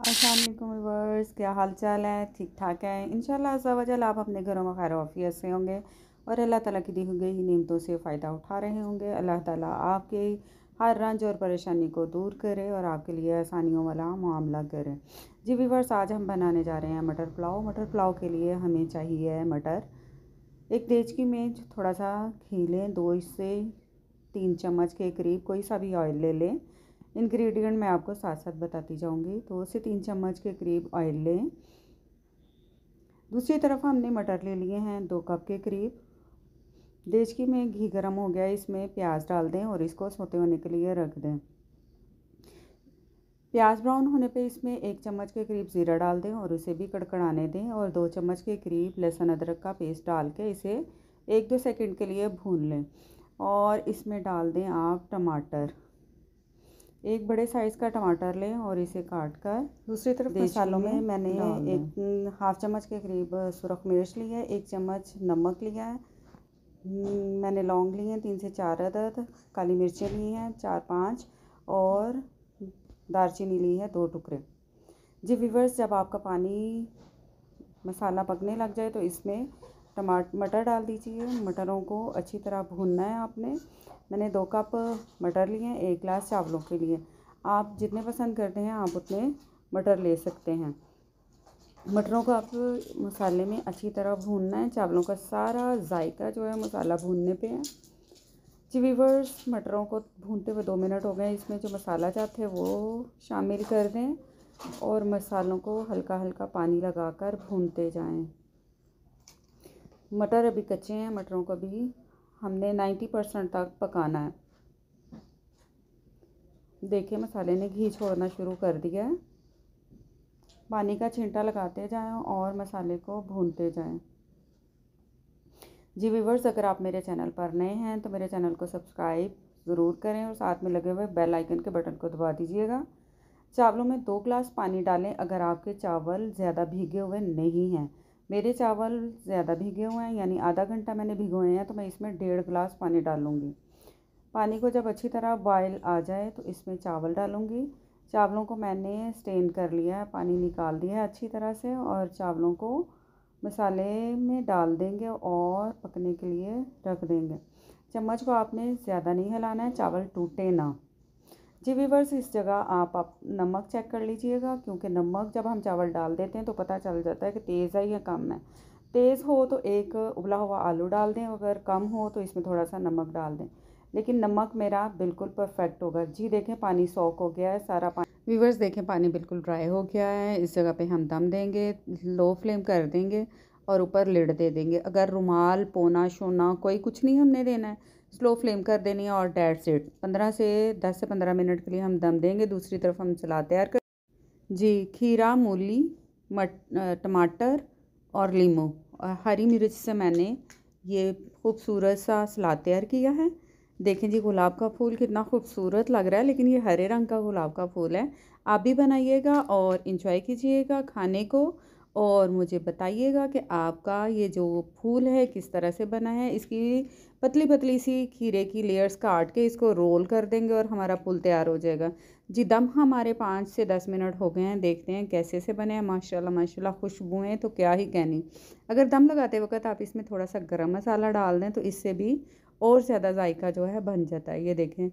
Aslam verse क्या हाल चाल है ठीक ठाक है इन शजल आप अपने घरों में खैर वफियत से होंगे और अल्लाह ताला की दी गई नियमतों से फ़ायदा उठा रहे होंगे अल्लाह ताला आपके हर रंज और परेशानी को दूर करे और आपके लिए आसानियों वाला मामला करे जी वीवर्स आज हम बनाने जा रहे हैं मटर पुलाव मटर पुलाव के लिए हमें चाहिए मटर एक देचकी में थोड़ा सा घी लें दो से तीन चम्मच के करीब कोई सा भी ऑयल ले लें इंग्रेडिएंट मैं आपको साथ साथ बताती जाऊंगी तो उसे तीन चम्मच के करीब ऑयल लें दूसरी तरफ हमने मटर ले लिए हैं दो कप के करीब की में घी गर्म हो गया इसमें प्याज डाल दें और इसको सोते होने के लिए रख दें प्याज ब्राउन होने पे इसमें एक चम्मच के करीब ज़ीरा डाल दें और उसे भी कड़कड़ाने दें और दो चम्मच के करीब लहसुन अदरक का पेस्ट डाल के इसे एक दो सेकंड के लिए भून लें और इसमें डाल दें आप टमाटर एक बड़े साइज़ का टमाटर लें और इसे काट कर दूसरी तरफ मसालों में मैंने एक हाफ़ हम्म, चम्मच के करीब सुरख मिर्च ली है एक चम्मच नमक लिया है हम्म, मैंने लौंग ली हैं तीन से चार अदद काली मिर्चें ली हैं चार पाँच और दारचीनी ली है दो टुकड़े जी विवर्स जब आपका पानी मसाला पकने लग जाए तो इसमें टमाट मटर डाल दीजिए मटरों को अच्छी तरह भूनना है आपने मैंने दो कप मटर लिए हैं एक गिलास चावलों के लिए आप जितने पसंद करते हैं आप उतने मटर ले सकते हैं मटरों को आप मसाले में अच्छी तरह भूनना है चावलों का सारा जायका जो है मसाला भूनने पे है चिवीवर्स मटरों को भूनते हुए दो मिनट हो गए इसमें जो मसाला चाहते हैं वो शामिल कर दें और मसालों को हल्का हल्का पानी लगाकर भूनते जाएं मटर अभी कच्चे हैं मटरों को भी हमने नाइन्टी परसेंट तक पकाना है देखिए मसाले ने घी छोड़ना शुरू कर दिया है पानी का छींटा लगाते जाएं और मसाले को भूनते जाएं जी व्यूवर्स अगर आप मेरे चैनल पर नए हैं तो मेरे चैनल को सब्सक्राइब ज़रूर करें और साथ में लगे हुए बेल आइकन के बटन को दबा दीजिएगा चावलों में दो ग्लास पानी डालें अगर आपके चावल ज़्यादा भीगे हुए नहीं हैं मेरे चावल ज़्यादा भीगे हुए हैं यानी आधा घंटा मैंने भिगोए हैं तो मैं इसमें डेढ़ गिलास पानी डालूँगी पानी को जब अच्छी तरह बॉयल आ जाए तो इसमें चावल डालूँगी चावलों को मैंने स्टेन कर लिया है पानी निकाल दिया है अच्छी तरह से और चावलों को मसाले में डाल देंगे और पकने के लिए रख देंगे चम्मच को आपने ज़्यादा नहीं हिलाना है चावल टूटे ना जी वीवर्स इस जगह आप आप नमक चेक कर लीजिएगा क्योंकि नमक जब हम चावल डाल देते हैं तो पता चल जाता है कि तेज़ है या कम है तेज़ हो तो एक उबला हुआ आलू डाल दें अगर कम हो तो इसमें थोड़ा सा नमक डाल दें लेकिन नमक मेरा बिल्कुल परफेक्ट होगा जी देखें पानी सॉक हो गया है सारा पानी वीवर्स देखें पानी बिल्कुल ड्राई हो गया है इस जगह पे हम दम देंगे लो फ्लेम कर देंगे और ऊपर लिड दे देंगे अगर रुमाल पोना शोना कोई कुछ नहीं हमने देना है स्लो फ्लेम कर देनी है और डेढ़ सेट पंद्रह से दस से पंद्रह मिनट के लिए हम दम देंगे दूसरी तरफ हम सलाद तैयार कर जी खीरा मूली मट टमाटर और लीमू हरी मिर्च से मैंने ये खूबसूरत सा सलाद तैयार किया है देखें जी गुलाब का फूल कितना खूबसूरत लग रहा है लेकिन ये हरे रंग का गुलाब का फूल है आप भी बनाइएगा और इंजॉय कीजिएगा खाने को और मुझे बताइएगा कि आपका ये जो फूल है किस तरह से बना है इसकी पतली पतली सी खीरे की लेयर्स काट के इसको रोल कर देंगे और हमारा फूल तैयार हो जाएगा जी दम हमारे पाँच से दस मिनट हो गए हैं देखते हैं कैसे से बने हैं माशाल्लाह माशाल्लाह हैं तो क्या ही कहनी अगर दम लगाते वक्त आप इसमें थोड़ा सा गर्म मसाला डाल दें तो इससे भी और ज़्यादा जायका जो है बन जाता है ये देखें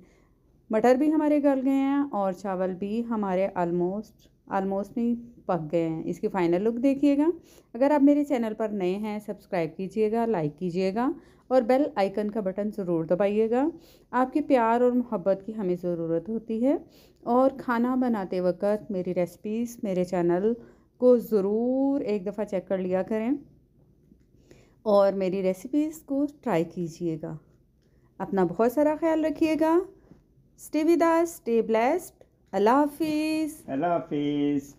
मटर भी हमारे गल गए हैं और चावल भी हमारे आलमोस्ट ऑलमोस्ट नहीं पक गए हैं इसकी फ़ाइनल लुक देखिएगा अगर आप मेरे चैनल पर नए हैं सब्सक्राइब कीजिएगा लाइक कीजिएगा और बेल आइकन का बटन ज़रूर दबाइएगा आपके प्यार और मोहब्बत की हमें ज़रूरत होती है और खाना बनाते वक्त मेरी रेसिपीज़ मेरे चैनल को ज़रूर एक दफ़ा चेक कर लिया करें और मेरी रेसिपीज़ को ट्राई कीजिएगा अपना बहुत सारा ख्याल रखिएगा स्टे विद स्टे ब्लेस्ड अल्लाह हाफिज़ अल्लाह हाफिज़